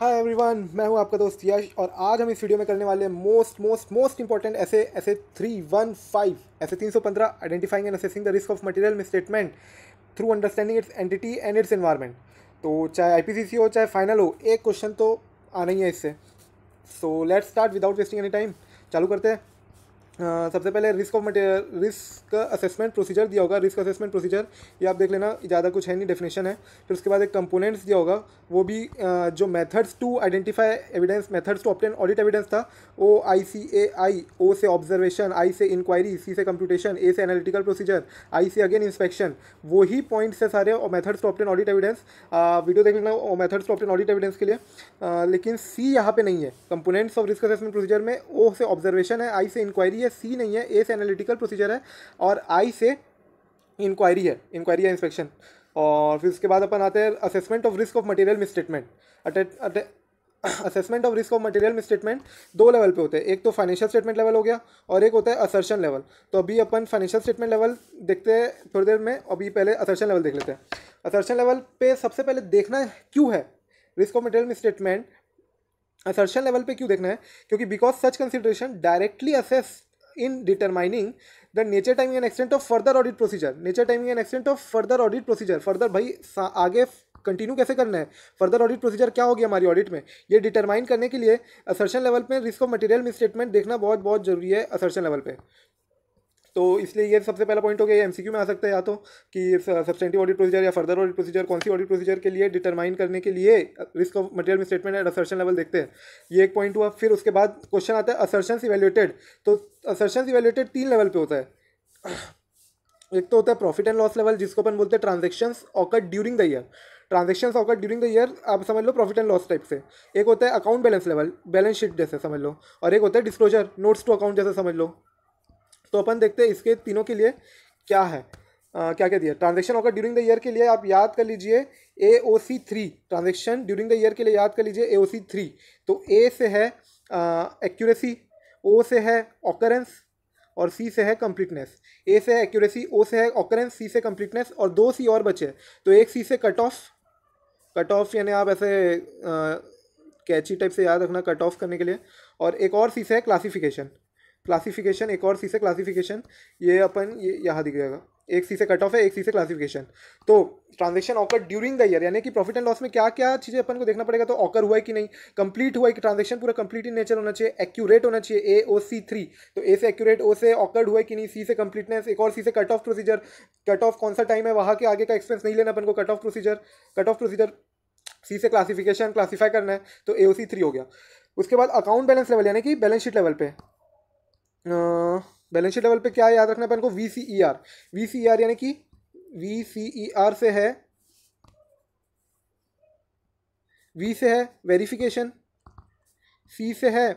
hi everyone मैं हूं आपका दोस्त यश और आज हम इस वीडियो में करने वाले मोस्ट मोस्ट मोस्ट इंपॉर्टेंट ऐसे ऐसे थ्री वन फाइव ऐसे तीन सौ पंद्रह identifying and assessing the risk of material misstatement through understanding its entity and its environment तो चाहे आईपीसीसी हो चाहे फाइनल हो एक क्वेश्चन तो आना ही है इससे so let's start without wasting any time चालू करते हैं सबसे पहले risk of material risk assessment procedure दिया होगा रिस्क असेसमेंट प्रोसीजर ये आप देख लेना ज़्यादा कुछ है नहीं डेफिनेशन है फिर उसके बाद एक कंपोनेंट्स दिया होगा वो भी जो methods to identify evidence methods to obtain audit evidence था वो आई सी ए आई ओ से ऑब्जर्वेशन आई से इंक्वायरी सी से कंप्यूटेशन ए से एनालिटिकल प्रोसीजर आई से अगेन इंस्पेक्शन वही पॉइंट्स है सारे और methods to obtain audit evidence video देख लेना और methods to obtain audit evidence के लिए लेकिन सी यहाँ पे नहीं है components of risk assessment procedure में ओ से ऑब्जर्वेशन है आई से इंक्वायरी है है सी नहीं है ए से एनालिटिकल प्रोसीजर है और आई से इंक्वायरी है इंक्वायरी या इंस्पेक्शन और फिर उसके बाद अपन आते हैं assessment of risk of material misstatement assessment of risk of material misstatement दो लेवल पे होते हैं एक तो फाइनेंशियल स्टेटमेंट लेवल हो गया और एक होता है असर्शन लेवल तो अभी अपन फाइनेंशियल स्टेटमेंट लेवल देखते हैं थोड़ी देर में अभी पहले असर्शन लेवल देख लेते हैं असर्शन लेवल पे सबसे पहले देखना क्यों है risk of material misstatement assertion level पे क्यों देखना है क्योंकि because such consideration directly assess in determining the nature timing and extent of further audit procedure nature timing and extent of further audit procedure further भाई आगे continue कैसे करना है फर्दर ऑडिट प्रोसीजर क्या होगी हमारी ऑडिट में ये डिटरमाइन करने के लिए असर्शन लेवल पे रिस्क ऑफ मटेरियल मिस देखना बहुत बहुत जरूरी है असर्शन लेवल पे तो इसलिए ये सबसे पहला पॉइंट हो गया एमसीक्यू में आ सकता है या तो कि सब्सटेंटिव ऑडिट प्रोसीजर या फर्दर ऑडिट प्रोसीजर कौन सी ऑडिट प्रोसीजर के लिए डिटरमाइन करने के लिए risk of material statement and assertion level देखते हैं ये एक पॉइंट हुआ फिर उसके बाद क्वेश्चन आता है असर्शन इवेल्यूटेड तो असर्शन इवेल्यूटेड तीन लेवल पर होता है एक तो होता है प्रॉफिट एंड लॉस लेवल जिसको अपन बोलते हैं transaction occur during the year transaction occur during the year आप समझ लो प्रॉफिट एंड लॉस टाइप से एक होता है account balance level balance sheet जैसे समझ लो और एक होता है डिस्क्लोजर नोट्स टू अकाउंट जैसे समझ लो तो अपन देखते हैं इसके तीनों के लिए क्या है आ, क्या क्या दिया ट्रांजेक्शन होगा ड्यूरिंग द ईयर के लिए आप याद कर लीजिए A O C three transaction during the year के लिए याद कर लीजिए ए ओ सी थ्री तो ए से है एक्यूरेसी ओ से है ऑकरेंस और सी से है कम्प्लीटनेस ए से है एक्यूरेसी ओ से है ऑकरेंस सी से कम्प्लीटनेस और दो सी और बचे तो एक सी से कट ऑफ कट ऑफ यानी आप ऐसे कैची टाइप से याद रखना कट ऑफ करने के लिए और एक और सी से है क्लासिफिकेशन क्लासिफिकेशन एक और सी से क्लासिफिकेशन ये अपन ये यहाँ दिख जाएगा एक सी से कट ऑफ है एक सी से क्लासिफिकेशन तो transaction occur during the year यानी कि प्रॉफिट एंड लॉस में क्या क्या चीज़ें अपन को देखना पड़ेगा तो ऑकर हुआ है कि नहीं कंप्लीट हुआ है कि ट्रांजेक्शन पूरा कंप्लीट इन नेचर होना चाहिए एक्यूरेट होना चाहिए ए ओ सी थ्री तो ए से एक्यूरेट ओ से ऑकर्ड हुआ है कि नहीं सी से कंप्लीटनेस एक और सी से cut off procedure cut off कौन सा टाइम है वहाँ के आगे का एक्सपेंस नहीं लेना अपन को cut off procedure cut off procedure C से क्लासिफिकेशन क्लासीफाई करना है तो ए ओ सी थ्री हो गया उसके बाद अकाउंट बैलेंस लेवल यानी कि बैलेंस शीट लेवल पे बैलेंस शीट लेवल पे क्या याद रखना है को V C E R V C E R यानी कि वी सी ई आर से है वी से है वेरिफिकेशन सी से है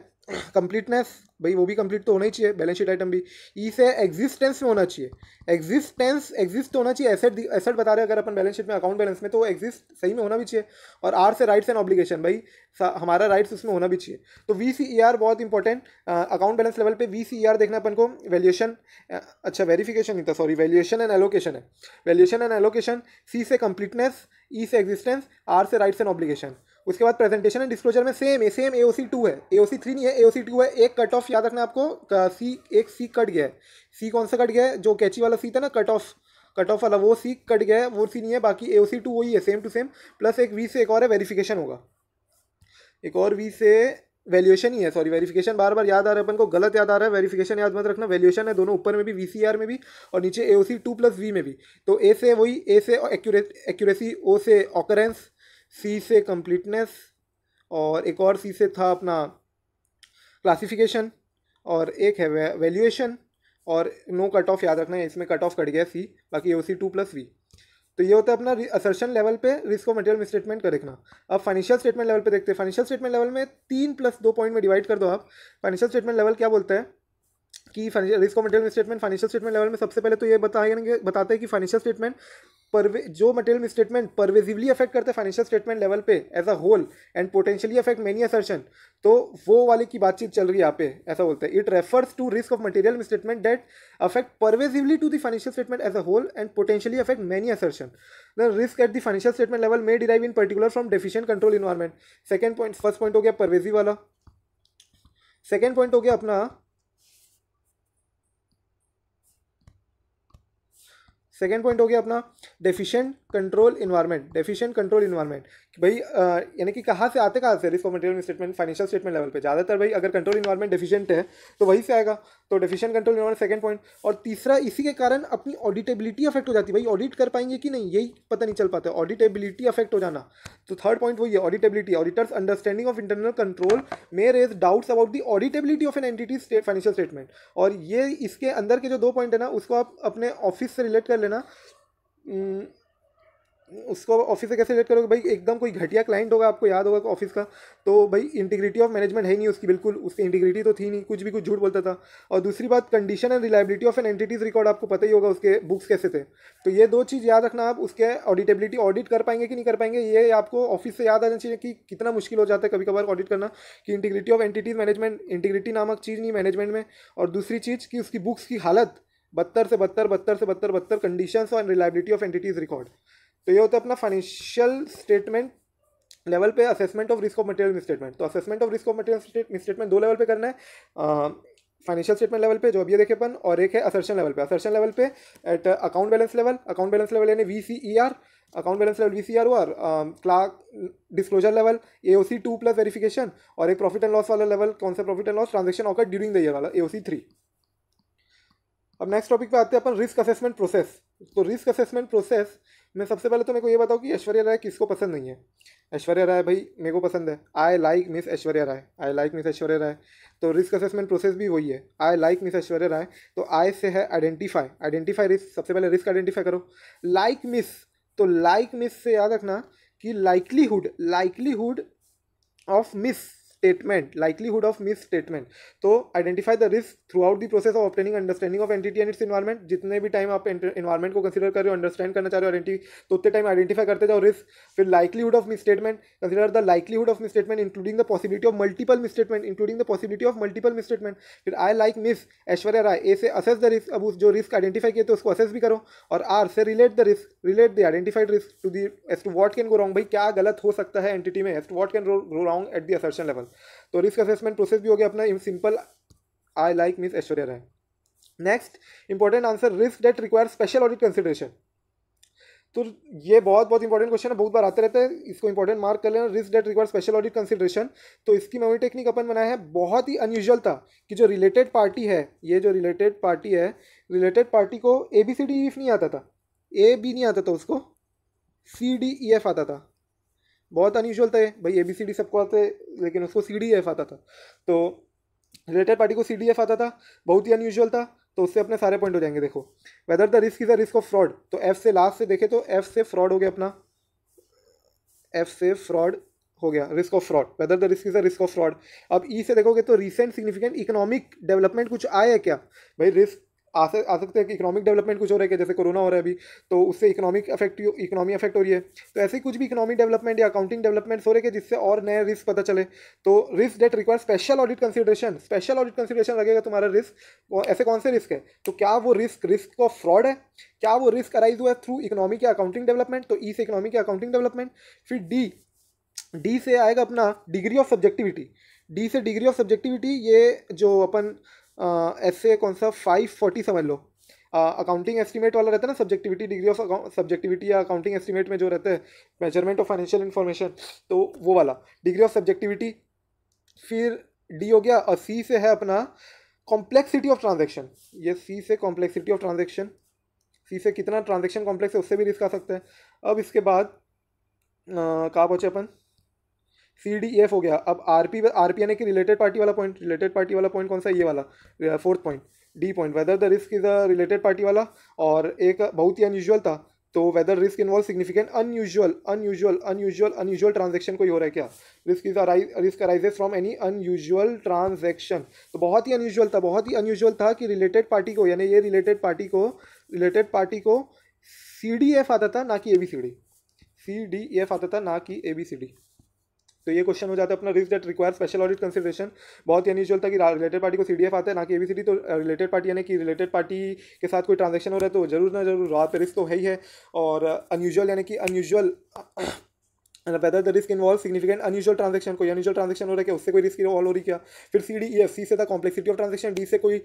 कंप्लीटनेस भाई वो भी कंप्लीट तो होना ही चाहिए बैलेंस शीट आइटम भी ई e से एग्जिस्टेंस में होना चाहिए एग्जिस्टेंस एग्जिस्ट होना चाहिए एसेट एसेट बता रहे हैं अगर अपन बैलेंस शीट में अकाउंट बैलेंस में तो एग्जिस्ट सही में होना भी चाहिए और आर से राइट्स एंड ऑब्लिगेशन भाई हमारा राइट्स उसमें होना भी चाहिए तो वी सी ई आर बहुत इंपॉर्टेंट अकाउंट बैलेंस लेवल पर वी सी ई आर देखना अपन को वैल्यूएशन अच्छा वेरीफिकेशन नहीं था सॉरी वैल्यूएशन एंड एलोकेशन है वैल्यूएशन एंड एलोकेशन सी से कंप्लीटनेस ई e से एग्जिस्टेंस आर से राइट्स एंड ऑब्लिगेशन उसके बाद प्रेजेंटेशन एंड डिस्क्लोजर में सेम है same A O C two है ए ओ सी थ्री नहीं है ए ओ सी टू है एक कट ऑफ याद रखना आपको सी एक सी कट गया है सी कौन सा कट गया है जो कैची वाला सी था ना कट ऑफ कट ऑफ वाला वो सी कट गया है वो सी नहीं है बाकी ए ओ सी टू वही है सेम टू सेम प्लस एक वी से एक और है वेरीफिकेशन होगा एक और वी से वैल्यूएशन ही है सॉरी वेरिफिकेशन बार बार याद आ रहा है अपन को गलत याद आ रहा है वेरिफिकेशन याद मत रखना वैल्यूएशन है दोनों ऊपर में भी वीसीआर में भी और नीचे A O C two plus V में भी तो ए से वही ए से एक्यूरेसी ओ से ऑकरेंस सी से कंप्लीटनेस और एक और सी से था अपना क्लासिफिकेशन और एक है वैल्यूएशन और नो कट ऑफ याद रखना है इसमें कट ऑफ कट गया सी बाकी O C two plus V तो ये होता है अपना असर्शन लेवल पे रिस्क ऑफ मटेरियल स्टेटमेंट का देखना अब फाइनेंशियल स्टेटमेंट लेवल पे देखते हैं फाइनेंशियल स्टेटमेंट लेवल में तीन प्लस दो पॉइंट में डिवाइड कर दो आप फाइनेंशियल स्टेटमेंट लेवल क्या बोलते हैं कि रिस्क और material statement financial statement level में सबसे पहले तो ये बताएंगे बताते हैं कि फाइनेंशियल स्टेटमेंट परवे जो मटेरियल स्टेटमेंट परवेजिवली अफेक्ट करते हैं फाइनेंशियल स्टेटमेंट लेवल पे as a whole and potentially affect many assertion तो वो वाले की बातचीत चल रही है यहाँ पे ऐसा बोलते हैं it refers to risk of material statement that affect pervasively to the financial statement as a whole and potentially affect many assertion the risk at the financial statement level may derive in particular from deficient control environment second point first point हो गया परवेजी वाला second point हो गया अपना second point हो गया अपना deficient control environment deficient control environment भाई यानी कि कहाँ से आते कहाँ से risk for material statement financial statement level पे ज़्यादातर भाई अगर कंट्रोल इन्वायरमेंट डेफिशिएंट है तो वहीं से आएगा तो deficient control environment second point और तीसरा इसी के कारण अपनी ऑडिटेबिलिटी अफेक्ट हो जाती है भाई ऑडिट कर पाएंगे कि नहीं यही पता नहीं चल पाता ऑडिटेबिलिटी अफेक्ट हो जाना तो थर्ड पॉइंट वही है auditability auditor's understanding of internal control may raise doubts about the auditability of an entity state financial statement और ये इसके अंदर के जो दो पॉइंट है ना उसको आप अपने ऑफिस से रिलेट कर लेना उसको ऑफिस से कैसे रिलेट करोगे भाई एकदम कोई घटिया क्लाइंट होगा आपको याद होगा ऑफिस का तो भाई इंटीग्रिटी ऑफ मैनेजमेंट है नहीं उसकी बिल्कुल उसकी इंटीग्रिटी तो थी नहीं कुछ भी कुछ झूठ बोलता था और दूसरी बात condition and reliability of an entity's record आपको पता ही होगा उसके बुक्स कैसे थे तो ये दो चीज़ याद रखना आप उसके ऑडिटेबिलिटी ऑडिट कर पाएंगे कि नहीं कर पाएंगे ये आपको ऑफिस से याद आना चाहिए कि कितना मुश्किल हो जाता है कभी कभार ऑडिट करना कि integrity of entity's management integrity नामक चीज़ नहीं मैनेजमेंट में और दूसरी चीज़ कि उसकी बुक्स की हालत बत्तर से बत्तर बत्तर से बत्तर बत्तर कंडीशंस और रिलायबिलिटी ऑफ एंटिटीज़ रिकॉर्ड तो ये होता है अपना फाइनेंशियल स्टेटमेंट लेवल पे assessment of risk of material misstatement तो assessment of risk of material misstatement दो लेवल पे करना है फाइनेंशियल स्टेटमेंट लेवल पे जो अभी देखे अपन और एक है असर्शन लेवल पे असर्शन लेवल पे at account balance level account balance level यानी V C E R account balance level V C R और Clark disclosure level A O C two plus verification और एक प्रॉफिट एंड लॉस वाला level कौन सा profit and loss transaction occur during the year वाला A O C three अब next topic पे आते हैं अपन रिस्क असेसमेंट प्रोसेस तो रिस्क असेसमेंट प्रोसेस में सबसे पहले तो मेरे को ये बताओ कि ऐश्वर्या राय किसको पसंद नहीं है ऐश्वर्या राय भाई मेरे को पसंद है I like miss Aishwarya Rai I like miss Aishwarya Rai तो रिस्क असेसमेंट प्रोसेस भी वही है I like miss Aishwarya Rai तो आई से है आइडेंटिफाई आइडेंटिफाई रिस्क सबसे पहले रिस्क आइडेंटिफाई करो लाइक like मिस तो लाइक like मिस से याद रखना कि likelihood likelihood of miss statement likelihood of miss statement तो identify the risk throughout the process of obtaining understanding of entity and its environment जितने भी time आप environment को कंसिडर कर रहे हो अंडरस्टैंड करना चाह रहे हो आइडेंटिटी तो उतने टाइम आइडेंटिफाई करते जाओ रिस्क फिर likelihood of miss statement consider the likelihood of miss statement including the possibility of multiple miss statement including the possibility of multiple miss statement फिर I like miss Aishwarya Rai A से assess the risk अब उस जो risk identify किए थे उसको assess भी करो और आर से relate the risk relate the identified risk to the as to what can go wrong भाई क्या गलत हो सकता है एंटिटी में as to what can go wrong at दर्शन असर्शन लेवल तो रिस्क असेसमेंट प्रोसेस भी हो गया अपना simple I like miss Aishwarya है next important answer risk that require special audit consideration तो ये बहुत बहुत इंपॉर्टेंट क्वेश्चन है बहुत बार आते रहते हैं इसको इंपॉर्टेंट मार्क कर लेना risk that require special audit consideration तो इसकी मेमोरी टेक्निक अपन बनाया है बहुत ही अनयूजल था कि जो रिलेटेड पार्टी है ये जो रिलेटेड पार्टी है रिलेटेड पार्टी को A B C D E F नहीं आता था ए बी नहीं आता था उसको सी डी ई एफ आता था बहुत अनयूजल था भाई ए बी सी डी सबको आते लेकिन उसको सी डी एफ आता था तो रिलेटेड पार्टी को सी डी एफ आता था बहुत ही अनयूजल था तो उससे अपने सारे पॉइंट हो जाएंगे देखो whether the risk is a risk of fraud तो एफ से लास्ट से देखे तो एफ से फ्रॉड हो गया अपना एफ से फ्रॉड हो गया risk of fraud whether the risk is a risk of fraud अब ई e से देखोगे तो रिसेंट सिग्निफिकेंट इकोनॉमिक डेवलपमेंट कुछ आया है क्या भाई रिस्क आ सक आ सकते हैं कि इकोनॉमिक डेवलपमेंट कुछ हो रहा है जैसे कोरोना हो रहा है अभी तो उससे इकोनॉमिक अफेक्ट इकोनॉमी अफेक्ट हो रही है तो ऐसे कुछ भी इकोनॉमिक डेवलपमेंट या अकाउंटिंग डेवलपमेंट्स हो रहे हैं जिससे और नए रिस्क पता चले तो risk that require special audit consideration special audit consideration लगेगा तुम्हारा रिस्क ऐसे कौन से रिस्क है तो क्या वो रिस्क रिस्क ऑफ फ्रॉड है क्या वो रिस्क अराइज हुआ है थ्रू इकोनॉमिक या अकाउंटिंग डेवलपमेंट तो ई e से इकोनॉमिक या अकाउंटिंग डेवलपमेंट फिर डी डी से आएगा अपना डिग्री ऑफ सब्जेक्टिविटी डी से डिग्री ऑफ सब्जेक्टिविटी ये जो अपन एस uh, ए कौन सा फाइव फोर्टी समझ लो अकाउंटिंग uh, एस्टिमेट वाला रहता है ना सब्जेक्टिविटी डिग्री ऑफ सब्जेक्टिविटी या अकाउंटिंग एस्टिमेट में जो रहता है मेजरमेंट ऑफ फाइनेंशियल इन्फॉर्मेशन तो वो वाला डिग्री ऑफ सब्जेक्टिविटी फिर डी हो गया और सी से है अपना कॉम्प्लेक्सिटी ऑफ ट्रांजेक्शन ये सी से कॉम्प्लेक्सिटी ऑफ ट्रांजेक्शन सी से कितना ट्रांजेक्शन कॉम्प्लेक्स है उससे भी रिस्क आ सकता है अब इसके बाद uh, कहाँ पहुँचे अपन सी डी एफ हो गया अब आर पी आर पी यानी कि रिलेटेड पार्टी वाला पॉइंट रिलेटेड पार्टी वाला पॉइंट कौन सा ये वाला fourth point D point whether the risk is a related party वाला और एक बहुत ही अनयूजल था तो whether risk involve significant unusual unusual unusual unusual transaction कोई हो रहा है क्या risk is risk arises from any unusual transaction तो बहुत ही अनयूजुअल था बहुत ही अनयूजुअल था कि रिलेटेड पार्टी को यानी ये रिलेटेड पार्टी को रिलेटेड पार्टी को सी डी एफ आता था ना कि A B C D C D F आता था ना कि ए बी सी डी तो ये क्वेश्चन हो जाता है अपना risk that require special audit consideration बहुत ही अनयूजल था कि रिलेटेड पार्टी को सी आता है ना कि एबीसीडी तो रिलेटेड पार्टी यानी कि रिलेटेड पार्टी के साथ कोई ट्रांजेक्शन हो रहा है तो जरूर ना जरूर रात रिस्क तो है ही है और अनयूजल यानी कि unusual whether the risk involve significant unusual transaction कोई अनयूजल ट्रांजेक्शन हो रहा है क्या उससे कोई रिस्क इन्वॉल्व हो रही क्या फिर सी डी एफ सी से था कॉम्प्लेक्सिटी ऑफ ट्रांजेक्शन डी से कोई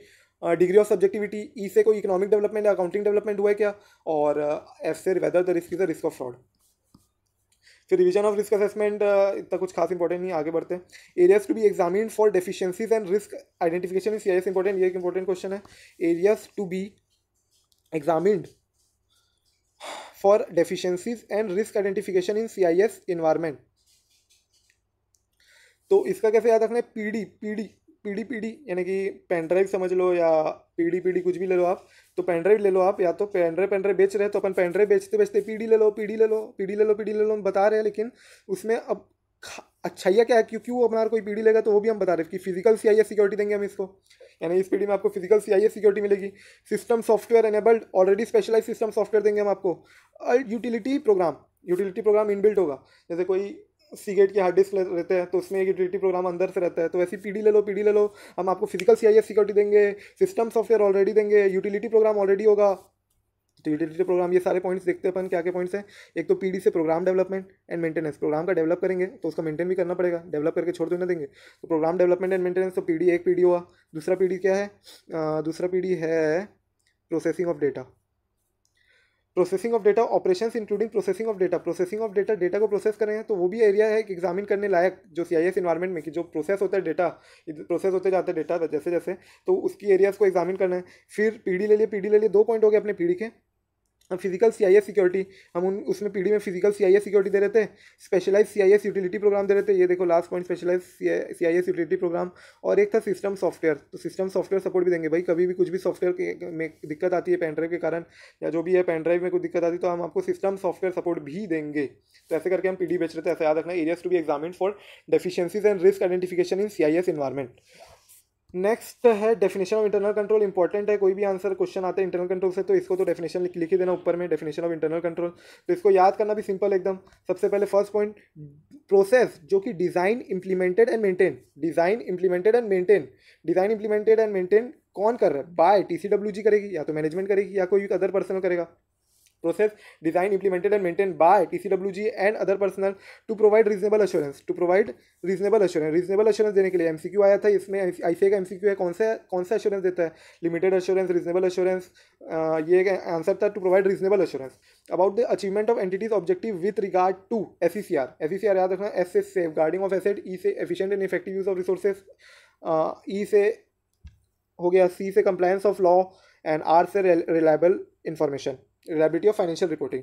डिग्री ऑफ सब्जेक्टिविटी ई से कोई इकोनॉमिक डेवलपमेंट या अकाउंटिंग डेवलपमेंट हुआ है क्या और एफ से whether the risk is the risk of fraud फिर रिविजन ऑफ रिस्क असेसमेंट इतना कुछ खास इंपॉर्टेंट नहीं आगे बढ़ते areas to be examine for deficiencies and risk identification is as important ये एक इंपॉर्टेंट क्वेश्चन है areas to be examined for deficiencies and risk identification in C I S environment तो इसका कैसे याद रखना है P D P D P D P D यानी कि पेनड्राइव समझ लो या पीडी पीडी कुछ भी ले लो आप तो पेन ड्राइव ले लो आप या तो पेनड्राइव पेनड्राइव बेच रहे हैं तो अपन पेनड्राइव बेचते बेचते पीडी ले लो पीडी ले लो पीडी ले लो पीडी ले लो हम बता रहे हैं लेकिन उसमें अब अच्छाइया क्या है क्योंकि वो अपना कोई पीडी लेगा तो वो भी हम बता रहे हैं कि फिजिकल सी आई सिक्योरिटी देंगे हम इसको यानी इस पीढ़ी में आपको physical C I S security मिलेगी system software enabled already specialize system software देंगे हम आपको utility program utility program inbuilt होगा जैसे कोई सीगेट की हार्ड डिस्क रहते हैं तो उसमें एक यूटिलिटी प्रोग्राम अंदर से रहता है तो वैसे पीडी ले लो पीडी ले लो हम आपको फिजिकल सी सिक्योरिटी देंगे सिस्टम सॉफ्टवेयर ऑलरेडी देंगे यूटिलिटी प्रोग्राम ऑलरेडी होगा तो यूटिलिटी प्रोग्राम ये सारे पॉइंट्स देखते हैं अपन क्या क्या पॉइंट्स हैं एक तो पीडी से program development and maintenance program का डेवलप करेंगे तो उसका मेंटेन भी करना पड़ेगा डेवलप करके छोड़ तो देंगे तो प्रोग्राम डेवलपमेंट एंड मेंटेनेंस तो पीडी एक पीडी हुआ दूसरा पीडी क्या है दूसरा पीडी है processing of data processing of data operation including processing of data processing of data data को प्रोसेस करें तो वो भी एरिया है एग्जामिन करने लायक जो सी आई एस इन्वायरमेंट में कि जो प्रोसेस होता है डेटा प्रोसेस होते जाते हैं डेटा जैसे जैसे तो उसकी एरियाज़ को एग्जामिन करना है फिर पीढ़ी ले लिए पीढ़ी ले लिए दो पॉइंट हो गए अपने पीढ़ी के हम physical C I S security हम उन उसमें डी में physical C I S security दे रहे थे specialize C I S utility program दे रहे थे ये देखो last point specialize C I S utility program और एक था सिस्टम सॉफ्टवेयर तो सिस्टम सॉफ्टवेयर सपोर्ट भी देंगे भाई कभी भी कुछ भी सॉफ्टवेयर में दिक्कत आती है पेन ड्राइव के कारण या जो भी है पेन ड्राइव में कोई दिक्कत आती है तो हम आपको सिस्टम सॉफ्टवेयर सपोर्ट भी देंगे तो ऐसे करके हम पी डी बेच रहे थे ऐसा याद रखना areas to be examine for deficiencies and risk identification in C I S environment next है definition of internal control important है कोई भी आंसर क्वेश्चन आता है इंटरनल कंट्रोल से तो इसको तो डेफिनेशन लिख, लिख ही देना ऊपर में डेफिनेशन ऑफ इंटरनल कंट्रोल तो इसको याद करना भी सिंपल एकदम सबसे पहले फर्स्ट पॉइंट प्रोसेस जो कि design implemented and maintain design implemented and maintain design implemented and maintain कौन कर रहा है बाय टी करेगी या तो मैनेजमेंट करेगी या कोई अदर पर्सन करेगा process designed, implemented and maintained by TCWG and other personnel to provide reasonable assurance to provide reasonable assurance reasonable assurance देने के लिए एमसीक्यू आया था इसमें आईसीए का एमसीक्यू है कौन सा कौन सा assurance देता है limited assurance reasonable assurance uh, ये एक आंसर था to provide reasonable assurance about the achievement of entities objective with regard to SECR SECR याद रखना S से safeguarding of asset E से efficient and effective use of resources uh, E से हो गया सी से compliance of law and R से reliable information reliability of financial reporting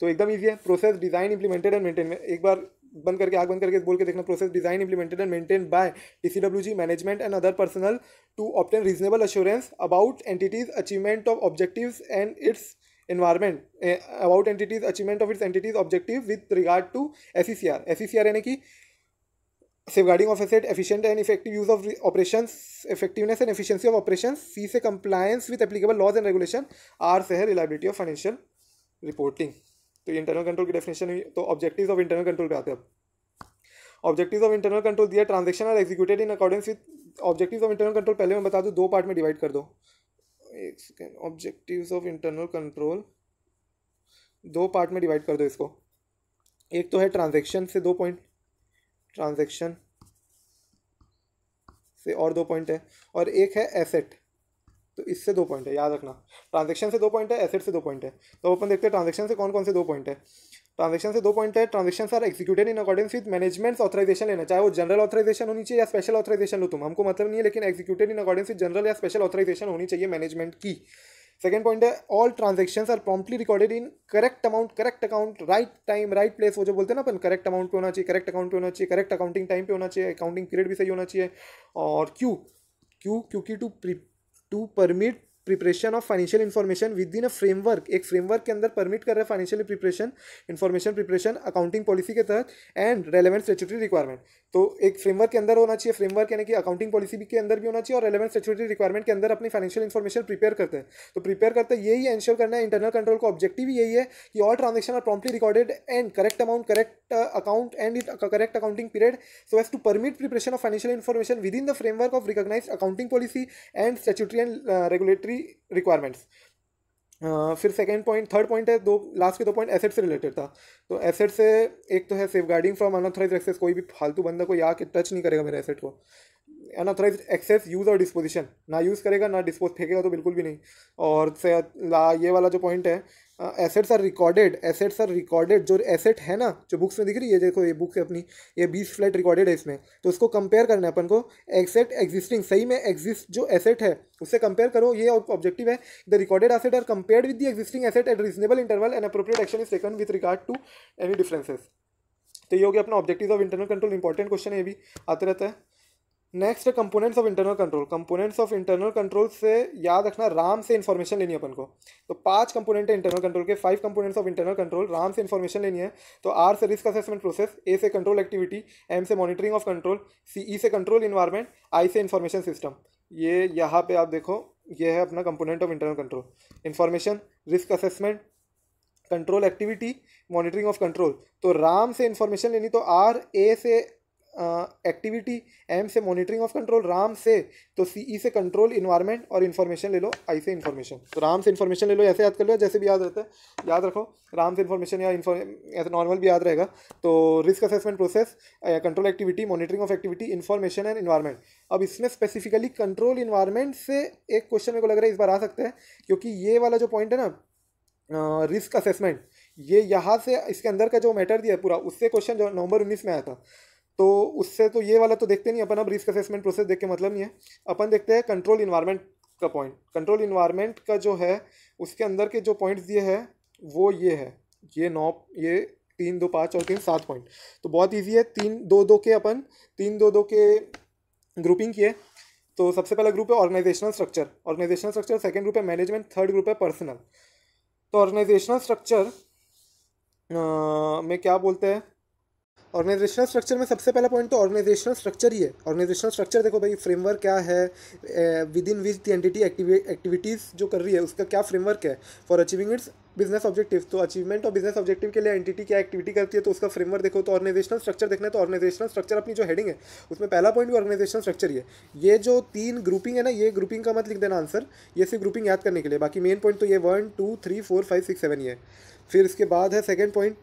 तो एकदम ईजी है process design implemented and maintain एक बार बंद करके आग बंद करके बोल के देखना process design implemented and maintain by T W G management and other personnel to obtain reasonable assurance about entity's achievement of objective and its environment about entity's achievement of its entity's objective with regard to S C C R S C C R यानी कि safeguarding of asset efficient and effective use of operations effectiveness and efficiency of operations C से compliance with applicable laws and regulation R से है reliability of financial reporting तो internal control की definition हुई तो objective of internal control पे आते हैं अब ऑफ इंटरनल कंट्रोल दिया transaction are executed in according with objective of internal control पहले मैं बता दूँ दो पार्ट में डिवाइड कर दो एक second objective of internal control दो पार्ट में डिवाइड कर दो इसको एक तो है ट्रांजेक्शन से दो पॉइंट ट्रांजेक्शन से और दो पॉइंट है और एक है एसेट तो इससे दो पॉइंट है याद रखना ट्रांजेक्शन से दो पॉइंट है एसेट से दो पॉइंट है तो अपन देखते हैं ट्रांजेक्शन से कौन कौन से दो पॉइंट है ट्रांजेक्शन से दो पॉइंट है transaction are executed in according with management authorization लेना चाहे वो जनरल ऑथराइजेशन होनी चाहिए या स्पेशल ऑथराइजेशन हो तुम हमको मतलब नहीं है लेकिन executed in accordance with general या स्पेशल ऑथराइजेशन होनी चाहिए मैनेजमेंट की सेकेंड पॉइंट है all transaction are promptly recorded in correct amount correct account right time right place वो जो बोलते हैं ना अपन करेक्ट अमाउंट पे होना चाहिए करेक्ट अकाउंट पे होना चाहिए करेक्ट अकाउंटिंग टाइम पे होना चाहिए अकाउंटिंग पीरियड भी सही होना चाहिए और क्यों क्यों क्योंकि to to permit preparation of financial information within a framework एक फ्रेमवर्क के अंदर परमिट कर रहा है financial preparation information preparation accounting policy के तहत एंड रेलेवेंट स्टेचुटरी रिक्वायरमेंट तो एक फ्रेमवर्क के अंदर होना चाहिए फ्रेमवर्क यानी कि अकाउंटिंग पॉलिसी के अंदर भी होना चाहिए और रेलेवेंट स्टेचुटरी रिक्वायरमेंट के अंदर अपनी फाइनेंशियल इन्फॉर्मेशन प्रिपेयर करते हैं तो प्रिपेयर करते हैं यही एंश्योर करना है इंटरनल कंट्रोल का ऑब्जेक्टिव यही है कि all transaction are promptly recorded and correct amount correct account and it correct accounting period so as to permit preparation of financial information within the framework of recognise accounting policy and statutory and regulatory की requirements Uh, फिर second point third point है दो last के दो point asset से related था तो asset से एक तो है safeguarding from unauthorise access कोई भी फालतू बंदा या के टच नहीं करेगा मेरे एसेट को अनऑथराइज एक्सेस यूज़ और डिस्पोजिशन ना यूज़ करेगा ना डिस्पोज फेंकेगा तो बिल्कुल भी नहीं और ला ये वाला जो पॉइंट है assets are recorded assets are recorded जो एसेट है ना जो बुक्स में दिख रही है देखो ये बुक है अपनी ये बीस फ्लैट रिकॉर्डेड है इसमें तो उसको कंपेयर करना है अपन को एसेट एग्जिस्टिंग सही में एग्जिस्ट जो एसेट है उससे कंपेयर करो ये ऑब्जेक्टिव है the recorded asset are compare with the existing asset at reasonable interval and appropriate action is taken with regard to any differences तो ये हो गया अपना objective of internal control important question है ये भी आते रहता है नेक्स्ट है components of internal control components of internal control से याद रखना राम से इन्फॉर्मेशन लेनी है अपन को तो पांच कंपोनेंट है इंटरनल कंट्रोल के five components of internal control Ram से इन्फॉर्मेशन लेनी है तो आर से रिस्क असेसमेंट प्रोसेस ए से कंट्रोल एक्टिविटी एम से monitoring of control C E से कंट्रोल इन्वायरमेंट आई से इन्फॉर्मेशन सिस्टम ये यहाँ पर आप देखो ये है अपना component of internal control information risk assessment control activity monitoring of control तो राम से इन्फॉर्मेशन लेनी तो आर ए से एक्टिविटी एम से मॉनिटरिंग ऑफ कंट्रोल राम से तो सी ई e से कंट्रोल इन्वायरमेंट और इन्फॉर्मेशन ले लो आई से इन्फॉर्मेशन तो राम से इन्फॉर्मेशन ले लो ऐसे याद कर लो जैसे भी याद रहता है याद रखो राम से इन्फॉर्मेशन या ऐसे नॉर्मल भी याद रहेगा तो risk assessment process control activity monitoring of activity information and environment अब इसमें स्पेसिफिकली कंट्रोल इन्वायरमेंट से एक क्वेश्चन मेरे को लग रहा है इस बार आ सकता है क्योंकि ये वाला जो पॉइंट है ना रिस्क uh, असेसमेंट ये यहाँ से इसके अंदर का जो मैटर दिया है पूरा उससे क्वेश्चन जो नवंबर उन्नीस में आया था तो उससे तो ये वाला तो देखते नहीं अपन अब रिस्क असेसमेंट प्रोसेस देख के मतलब नहीं है अपन देखते हैं कंट्रोल इन्वायरमेंट का पॉइंट कंट्रोल इन्वायरमेंट का जो है उसके अंदर के जो पॉइंट्स दिए हैं वो ये है ये नौ ये तीन दो पाँच और तीन सात पॉइंट तो बहुत ईजी है तीन दो दो के अपन तीन दो दो के ग्रुपिंग किए तो सबसे पहला ग्रुप है organisational structure organisational structure second group है मैनेजमेंट थर्ड ग्रुप है पर्सनल तो ऑर्गेनाइजेशनल स्ट्रक्चर में क्या बोलते हैं ऑर्गेनाइजेशनल स्ट्रक्चर में सबसे पहला पॉइंट तो ऑर्गेनाइजेशनल स्ट्रक्चर ही है ऑर्गेनाइजेशनल स्ट्रक्चर देखो भाई फ्रेमवर्क क्या है within which the entity activities जो कर रही है उसका क्या फ्रेमवर्क है for achieving its business objective तो अचीवमेंट और बिजनेस ऑब्जेक्टिव के लिए एंटिटी क्या एक्टिविटी करती है तो उसका फ्रेमवर्क देखो तो ऑर्गेनाइजेशनल स्ट्रक्चर देखना है तो ऑर्गेनाइजेशनल स्ट्रक्चर अपनी जो हेडिंग है उसमें पहला पॉइंट भी ऑर्गेनाइजेशनल स्ट्रक्चर ही है ये जो तीन ग्रुपिंग है ना ये ग्रुपिंग का मत लिख देना आंसर ये सिर्फ ग्रुपिंग याद करने के लिए बाकी मेन पॉइंट तो ये one two three four five six seven ये फिर इसके बाद है second point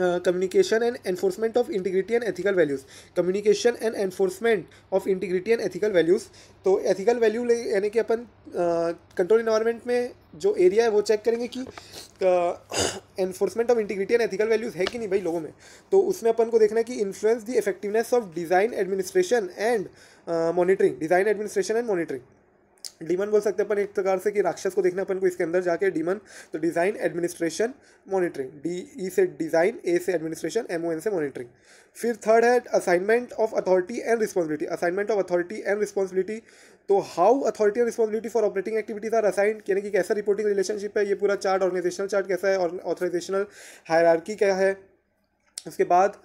communication and enforcement of integrity and ethical values communication and enforcement of integrity and ethical values तो एथिकल वैल्यू यानी कि अपन कंट्रोल uh, इन्वायरमेंट में जो एरिया है वो चेक करेंगे कि enforcement of integrity and ethical values है कि नहीं भाई लोगों में तो उसमें अपन को देखना है कि influence the effectiveness of design administration and monitoring design administration and monitoring demon बोल सकते हैं अपन एक प्रकार से कि राक्षस को देखना अपन को इसके अंदर जाके डीमन तो design administration monitoring D E से डिज़ाइन ए से एडमिनिस्ट्रेशन एम ओ एन से मॉनिटरिंग फिर थर्ड है assignment of authority and responsibility assignment of authority and responsibility तो how authority and responsibility for operating activities are assigned यानी कि कैसा reporting relationship है ये पूरा चार्ट ऑर्गेनाइजेशनल चार्ट कैसा है और ऑथराइजेशनल हायरार्की क्या है उसके बाद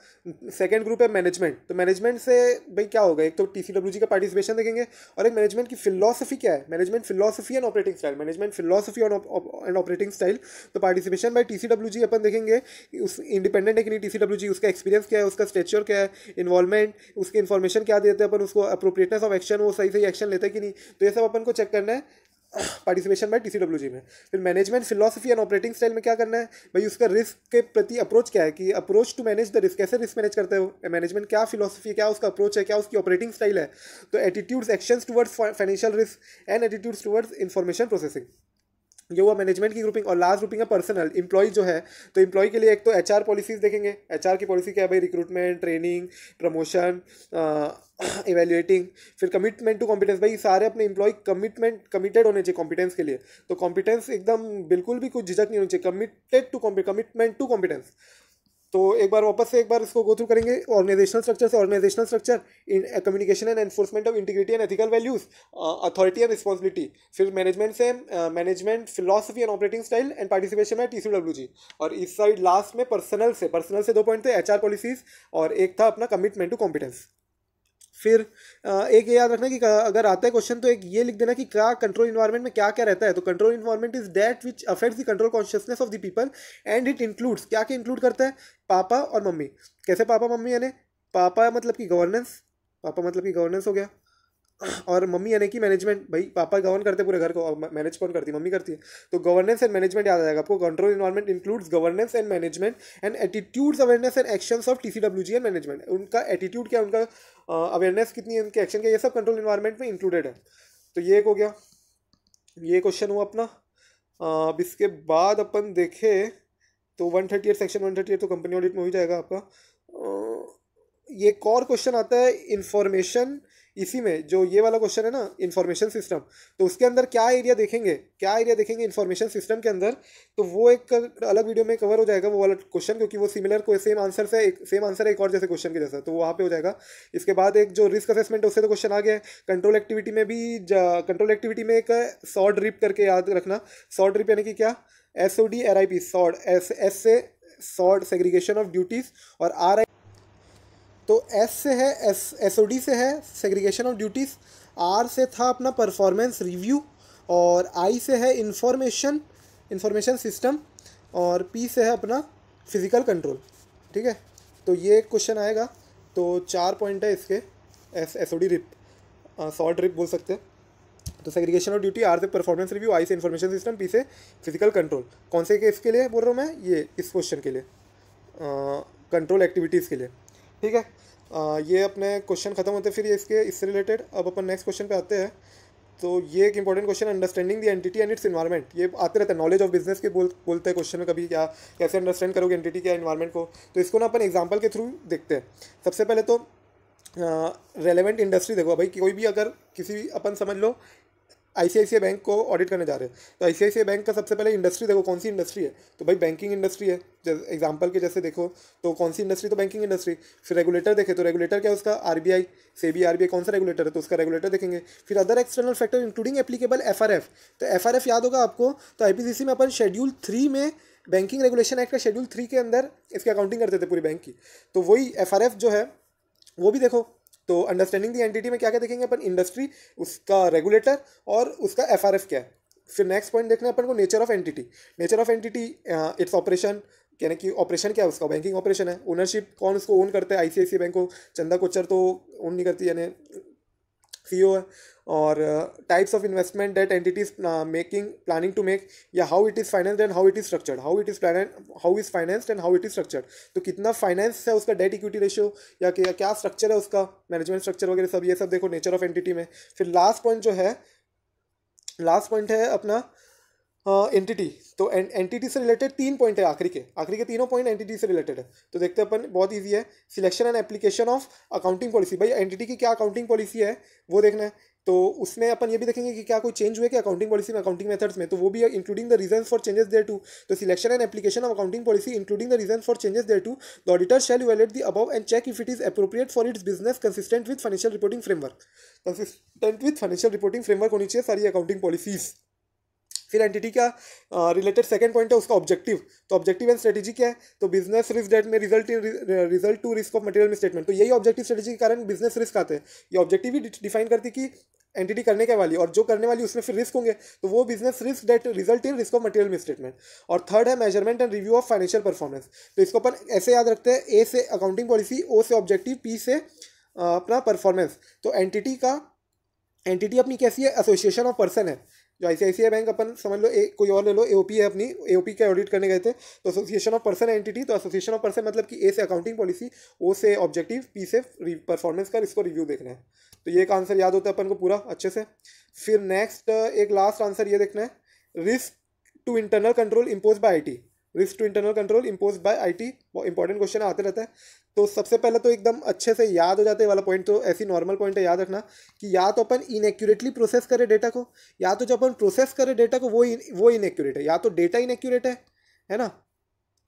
सेकंड ग्रुप है मैनेजमेंट तो मैनेजमेंट से भाई क्या होगा एक तो टी सी डब्ल्यू जी का पार्टिसिपेशन देखेंगे और एक मैनेजमेंट की फिलोसफी क्या है management philosophy and operating style management philosophy and operating style तो participation by T C W G अपन देखेंगे उस इंडिपेंडेंट है कि नहीं टी सी डब्ल्यू जी उसका एक्सपीरियंस क्या है उसका स्टेचर क्या है इन्वॉल्वमेंट उसके इन्फॉर्मेशन क्या देते हैं अपन उसको अप्रोप्रिएटनेस ऑफ एक्शन वो सही सही एक्शन लेते हैं कि नहीं तो ये सब अपन को चेक करना है पार्टिसिपेशन बाई टी सी में फिर management philosophy and operating style में क्या करना है भाई उसका रिस्क के प्रति अप्रोच क्या है कि approach to manage the risk कैसे रिस्क मैनेज करते हो मैनेजमेंट क्या फिलोसफी है क्या उसका अप्रोच है क्या उसकी ऑपरेटिंग स्टाइल है तो attitudes actions towards financial risk and attitudes towards information processing ये हुआ मैनेजमेंट की ग्रुपिंग और लास्ट ग्रुपिंग है पर्सनल इंप्लॉई जो है तो इंप्लॉई के लिए एक तो एच पॉलिसीज देखेंगे एच की पॉलिसी क्या है भाई रिक्रूटमेंट ट्रेनिंग प्रमोशन इवेल्युएटिंग फिर कमिटमेंट टू कॉम्पिटेंस भाई सारे अपने इंप्लॉई कमिटमेंट कमिटेड होने चाहिए कॉम्पिटेंस के लिए तो कॉम्पिटेंस एकदम बिल्कुल भी कुछ झिझक नहीं होनी चाहिए committed to competence commitment to competence तो एक बार वापस से एक बार इसको गो थ्रू करेंगे ऑर्गेनाइजेशनल स्ट्रक्चर से ऑर्गेनाइजेशनल स्ट्रक्चर इन communication and enforcement of integrity and ethical values authority and responsibility फिर मैनेजमेंट से management philosophy and operating style and participation है टी जी और इस साइड लास्ट में पर्सनल से पर्सनल से दो पॉइंट थे एच पॉलिसीज और एक था अपना कमिटमेंट टू कॉम्पिटेंस फिर एक ये याद रखना कि अगर आता है क्वेश्चन तो एक ये लिख देना कि क्या कंट्रोल इन्वायरमेंट में क्या क्या रहता है तो control environment is that which affects the control consciousness of the people and it includes क्या क्या इंक्लूड करता है पापा और मम्मी कैसे पापा मम्मी यानी पापा मतलब कि गवर्नेंस पापा मतलब कि गवर्नेंस हो गया और मम्मी यानी कि मैनेजमेंट भाई पापा गवर्न करते पूरे घर को और मैनेज कौन करती मम्मी करती है तो गवर्नेंस एंड मैनेजमेंट याद आ जाएगा आपको control environment includes governance and management and attitudes awareness and actions of T C W G and management उनका एटीट्यूड क्या उनका अवेयरनेस कितनी है उनके एक्शन क्या ये सब कंट्रोल इन्वायरमेंट में इंक्लूडेड है तो ये एक हो गया ये क्वेश्चन हुआ अपना अब इसके बाद अपन देखें तो one thirty eight section one thirty eight तो कंपनी ऑडिट में हो जाएगा आपका ये एक और क्वेश्चन आता है इन्फॉर्मेशन इसी में जो ये वाला क्वेश्चन है ना इन्फॉर्मेशन सिस्टम तो उसके अंदर क्या एरिया देखेंगे क्या एरिया देखेंगे इन्फॉर्मेशन सिस्टम के अंदर तो वो एक अलग वीडियो में कवर हो जाएगा वो वाला क्वेश्चन क्योंकि वो सिमिलर को सेम आंसर से एक सेम आंसर है एक और जैसे क्वेश्चन के जैसा तो वहाँ पे हो जाएगा इसके बाद एक जो रिस्क असेसमेंट है उससे तो क्वेश्चन आ गया है कंट्रोल एक्टिविटी में भी कंट्रोल एक्टिविटी में एक सॉर्ड रिप करके याद रखना सॉर्ड रिप यानी कि क्या S O D R I P sort S S से सॉर्ट सेग्रीगेशन ऑफ ड्यूटीज़ और आर तो एस से है एस एस ओ डी से है सेग्रीगेशन ऑफ ड्यूटीज़ आर से था अपना परफॉर्मेंस रिव्यू और आई से है इंफॉर्मेशन इंफॉर्मेशन सिस्टम और पी से है अपना फिज़िकल कंट्रोल ठीक है तो ये क्वेश्चन आएगा तो चार पॉइंट है इसके S S O D RIP salt RIP बोल सकते हैं तो सेग्रीगेशन ऑफ ड्यूटी आर से परफॉर्मेंस रिव्यू आई से इन्फॉर्मेशन सिस्टम पी से फिजिकल कंट्रोल कौन से केस के लिए बोल रहा हूँ मैं ये इस क्वेश्चन के लिए कंट्रोल एक्टिविटीज़ के लिए ठीक है आ, ये अपने क्वेश्चन खत्म होते फिर इसके इससे रिलेटेड अब अपन नेक्स्ट क्वेश्चन पे आते हैं तो ये एक important question understanding the entity and its environment ये आते रहता है नॉलेज ऑफ बिजनेस के बोल बोलते हैं क्वेश्चन में कभी क्या कैसे अंडरस्टैंड करोगे एंटिटी क्या इन्वायरमेंट को तो इसको ना अपन एग्जाम्पल के थ्रू देखते हैं सबसे पहले तो रेलेवेंट इंडस्ट्री देखो भाई कोई भी अगर किसी भी अपन समझ लो आई बैंक को ऑडिट करने जा रहे हैं तो आई बैंक का सबसे पहले इंडस्ट्री देखो कौन सी इंडस्ट्री है तो भाई बैंकिंग इंडस्ट्री है एग्जाम्पल के जैसे देखो तो कौन सी इंडस्ट्री तो बैंकिंग इंडस्ट्री फिर रेगुलेटर देखे तो रेगुलेटर क्या है उसका आर बी आई से बी आर बी आई कौन सा रेगुलेटर है तो उसका रेगुलेटर देखेंगे फिर other external factor including applicable F R F तो एफ आर एफ याद होगा आपको तो आई पी सी सी में अपन शेड्यूल थ्री में बैंकिंग रेगुलेशन एक्ट का शेड्यूल थ्री के अंदर इसकी अकाउंटिंग करते थे पूरी बैंक की तो वही एफ आर एफ जो है वो भी देखो तो अंडरस्टैंडिंग दी एंटिटी में क्या क्या देखेंगे अपन इंडस्ट्री उसका रेगुलेटर और उसका एफ क्या है फिर नेक्स्ट पॉइंट देखना है अपन को nature of entity nature of entity its operation यानी कि ऑपरेशन क्या है उसका बैंकिंग ऑपरेशन है ओनरशिप कौन उसको ओन करता है आईसीआईसी बैंक को चंदा कोचर तो ओन नहीं करती यानी सीईओ है और types of investment that entities making planning to make या how it is finance and how it is structured how it is plan how is finance and how it is structured तो कितना finance है उसका debt equity ratio या क्या structure है उसका management structure वगैरह सब ये सब देखो नेचर ऑफ एंटिटी में फिर लास्ट पॉइंट जो है लास्ट पॉइंट है अपना एंटिटी हाँ, तो एंटिटी से रिलेटेड तीन पॉइंट है आखिरी के आखिरी के तीनों पॉइंट एंटिटी से रिलेटेड है तो देखते हैं अपन बहुत इजी है selection and application of accounting policy भाई एंटिटी की क्या अकाउंटिंग पॉलिसी है वो देखना है तो उसमें अपन ये भी देखेंगे कि क्या कोई चेंज हुए कि अकाउंटिंग पॉलिसी में अकाउंटिंग मेथड्स में तो वो भी including the reason for changes thereto तो selection and application of accounting policy including the reason for changes thereto the auditor shall evaluate the above and check if it is appropriate for its business consistent with financial reporting framework consistent with financial reporting framework होनी चाहिए सारी accounting policies फिर entity का related second point है उसका objective तो objective and strategy क्या है तो बिजनेस रिस्क डेट में result in result to risk of material statement तो यही ऑब्जेक्टिव स्ट्रेटेजी के कारण बिजनेस रिस्क आते हैं ये ऑब्जेक्टिव ही डिफाइन करती कि एंटिटी करने के वाली और जो करने वाली उसमें फिर रिस्क होंगे तो वो business risk that result in risk of material statement और थर्ड है measurement and review of financial performance तो इसको अपन ऐसे याद रखते हैं ए से अकाउंटिंग पॉलिसी ओ से ऑब्जेक्टिव पी से अपना परफॉर्मेंस तो एंटिटी का एंटिटी अपनी कैसी है एसोसिएशन ऑफ पर्सन है जो आई बैंक अपन समझ लो ए, कोई और ले लो एओपी है अपनी एओपी का ऑडिट करने गए थे तो एसोसिएशन ऑफ पर्सन एंटिटी तो एसोसिएशन ऑफ पर्सन मतलब कि ए से अकाउंटिंग पॉलिसी ओ से ऑब्जेक्टिव पी से परफॉर्मेंस का इसको रिव्यू देखना है तो ये एक आंसर याद होता है अपन को पूरा अच्छे से फिर नेक्स्ट एक लास्ट आंसर ये देखना है risk to internal control impose by I risk to internal control impose by IT बहुत इंपॉर्टेंट क्वेश्चन आते रहता है तो सबसे पहले तो एकदम अच्छे से याद हो जाते वाला पॉइंट तो ऐसी नॉर्मल पॉइंट है याद रखना कि या तो अपन इनएक्यूरेटली प्रोसेस करें डेटा को या तो जब अपन प्रोसेस करें डेटा को वो वो इनएक्यूरेट है या तो डेटा इनएक्यूरेट है है ना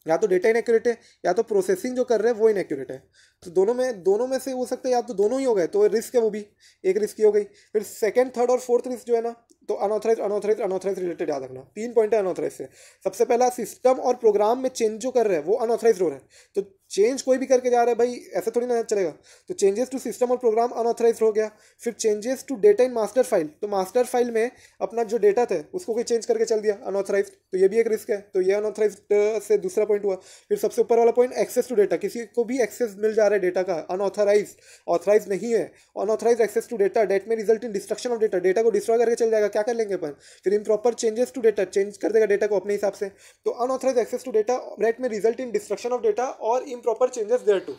या तो डेटा इनएक्यूरेट है या तो प्रोसेसिंग जो कर रहे हैं वो इनएक्यूरेट है तो दोनों में दोनों में से हो सकता है या तो दोनों ही हो गए तो रिस्क है वो भी एक रिस्क ही हो गई फिर सेकंड थर्ड और फोर्थ रिस्क जो है ना तो अनऑथराइज अनऑथराइज अनऑथराइज रिलेटेड याद रखना तीन पॉइंट है अनऑथराइज से सबसे पहला सिस्टम और प्रोग्राम में चेंज जो कर रहे हैं वो अनऑथराइज हो रहा है तो चेंज कोई भी करके जा रहा है भाई ऐसे थोड़ी ना चलेगा तो चेंजेस टू सिस्टम और प्रोग्राम अनऑथराइज हो गया फिर changes to data in master file तो मास्टर फाइल में अपना जो डेटा था उसको कोई चेंज करके चल दिया अनऑथराइज तो ये भी एक रिस्क है तो ये अनऑथराइज uh, से दूसरा पॉइंट हुआ फिर सबसे ऊपर वाला पॉइंट एक्सेस टू डेटा किसी को भी एक्सेस मिल जा रहा है डेटा का अनऑथराइज ऑथराइज नहीं है अनऑथराइज एक्सेस टू डेटा डेट में result in destruction of data data को डिस्ट्रॉय करके चल जाएगा क्या कर लेंगे अपन फिर in proper changes to data change कर देगा डेटा को अपने हिसाब से तो अनऑथराइज एक्सेस टू डेटा डेट में result in destruction of data और in proper changes there too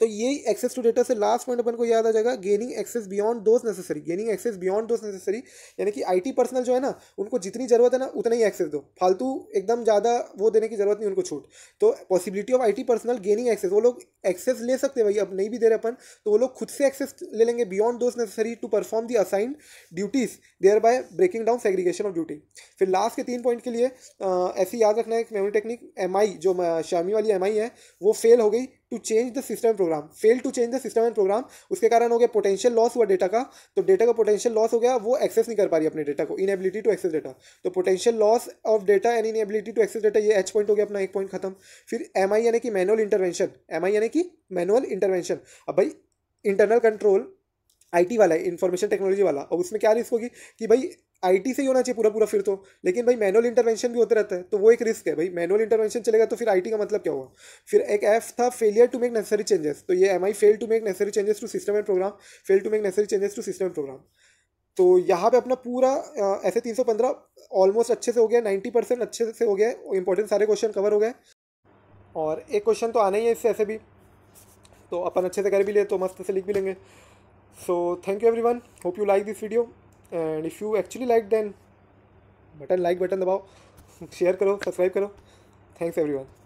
तो ये एक्सेस टू डेटा से लास्ट पॉइंट अपन को याद आ जाएगा gaining access beyond those necessary gaining access beyond those necessary यानी कि आईटी पर्सनल जो है ना उनको जितनी ज़रूरत है ना उतना ही एक्सेस दो फालतू एकदम ज़्यादा वो देने की जरूरत नहीं उनको छूट तो possibility of T personnel gaining access वो लोग एक्सेस ले सकते हैं भाई अब नहीं भी दे रहे अपन तो वो लोग खुद से एक्सेस ले लेंगे beyond those necessary to perform the assigned duties thereby breaking down segregation of duty फिर लास्ट के तीन पॉइंट के लिए ऐसी याद रखना है एक मेमोरी टेक्निक एम जो शामी वाली एम है वो फेल हो गई to change the system program fail to change the system and program उसके कारण हो गया पोटेंशियल लॉस हुआ डेटा का तो डेटा का पोटेंशियल लॉस हो गया वो एक्सेस नहीं कर पा रही अपने डेटा को इनएबिलिटी टू एक्सेस डेटा तो potential loss of data and inability to access data ये एच पॉइंट हो गया अपना एक पॉइंट खत्म फिर एम यानी कि मैनुअल इंटरवेंशन एम यानी कि मैनुअल इंटरवेंशन अब भाई इंटरनल कंट्रोल आईटी वाला है इन्फॉर्मेशन टेक्नोलॉजी वाला और उसमें क्या रिस्क होगी कि भाई आईटी से ही होना चाहिए पूरा पूरा फिर तो लेकिन भाई मैनुअल इंटरवेंशन भी होते रहता है तो वो एक रिस्क है भाई मैनुअल इंटरवेंशन चलेगा तो फिर आईटी का मतलब क्या हुआ फिर एक एफ था failure to make necessary changes तो ये M I fail to make necessary changes to system and program fail to make necessary changes to system program तो यहाँ पे अपना पूरा ऐसे तीन सौ पंद्रह ऑलमोस्ट अच्छे से हो गया नाइन्टी परसेंट अच्छे से हो गया इंपॉर्टेंट सारे क्वेश्चन कवर हो गए और एक क्वेश्चन तो आना ही है इससे ऐसे भी तो अपन अच्छे से कर भी ले तो मस्त से लिख भी लेंगे so thank you everyone hope you like this video and if you actually like then button like button above share karo subscribe karo thanks everyone